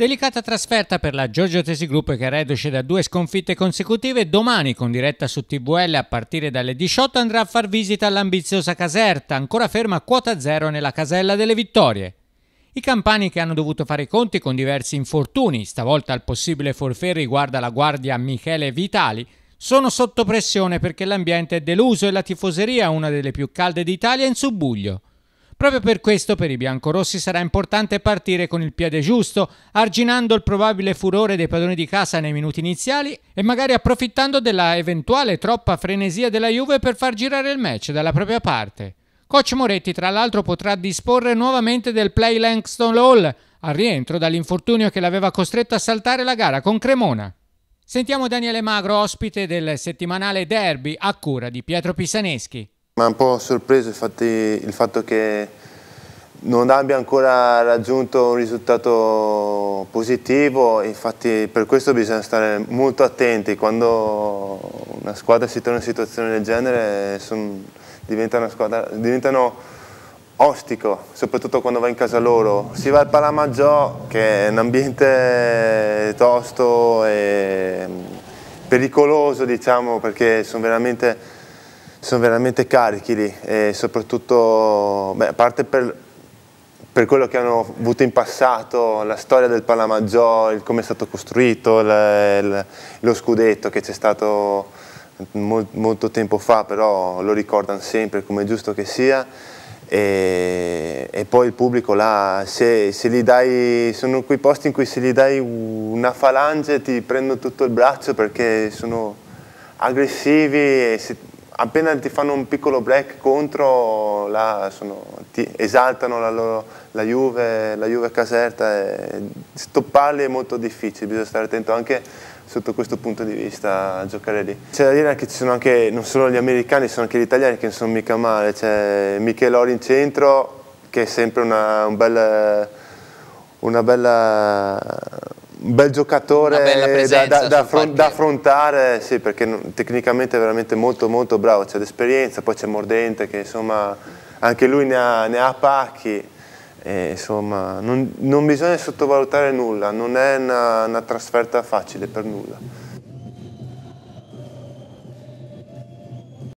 Delicata trasferta per la Giorgio Tesi Group che reduce da due sconfitte consecutive domani con diretta su TVL a partire dalle 18 andrà a far visita all'ambiziosa Caserta, ancora ferma a quota zero nella casella delle vittorie. I campani che hanno dovuto fare i conti con diversi infortuni, stavolta il possibile forfè riguarda la guardia Michele Vitali, sono sotto pressione perché l'ambiente è deluso e la tifoseria, una delle più calde d'Italia, è in subbuglio. Proprio per questo per i biancorossi sarà importante partire con il piede giusto, arginando il probabile furore dei padroni di casa nei minuti iniziali e magari approfittando della eventuale troppa frenesia della Juve per far girare il match dalla propria parte. Coach Moretti, tra l'altro, potrà disporre nuovamente del play Langston Hall al rientro dall'infortunio che l'aveva costretto a saltare la gara con Cremona. Sentiamo Daniele Magro, ospite del settimanale Derby a cura di Pietro Pisaneschi. Mi un po' sorpreso infatti il fatto che non abbia ancora raggiunto un risultato positivo, infatti per questo bisogna stare molto attenti, quando una squadra si trova in una situazione del genere son, diventa squadra, diventano ostico, soprattutto quando va in casa loro. Si va al Palamaggiò che è un ambiente tosto e pericoloso diciamo perché sono veramente sono veramente carichi lì e soprattutto, beh, a parte per, per, quello che hanno avuto in passato, la storia del Palamaggiò, il come è stato costruito, il, il, lo scudetto che c'è stato mol, molto tempo fa, però lo ricordano sempre come è giusto che sia. E, e, poi il pubblico là, se, se gli dai, sono quei posti in cui se gli dai una falange ti prendo tutto il braccio perché sono aggressivi e se, appena ti fanno un piccolo break contro, la, sono, ti esaltano la, loro, la, Juve, la Juve Caserta, e stopparli è molto difficile, bisogna stare attento anche sotto questo punto di vista a giocare lì. C'è da dire che ci sono anche, non solo gli americani, ci sono anche gli italiani che non sono mica male, c'è Ori in centro che è sempre una, un bel, una bella un bel giocatore da, da, da, da, affrontare, sì, perché tecnicamente è veramente molto molto bravo, c'è l'esperienza, poi c'è Mordente che insomma anche lui ne ha, ne ha pacchi. E, insomma, non, non, bisogna sottovalutare nulla, non è una, una trasferta facile per nulla.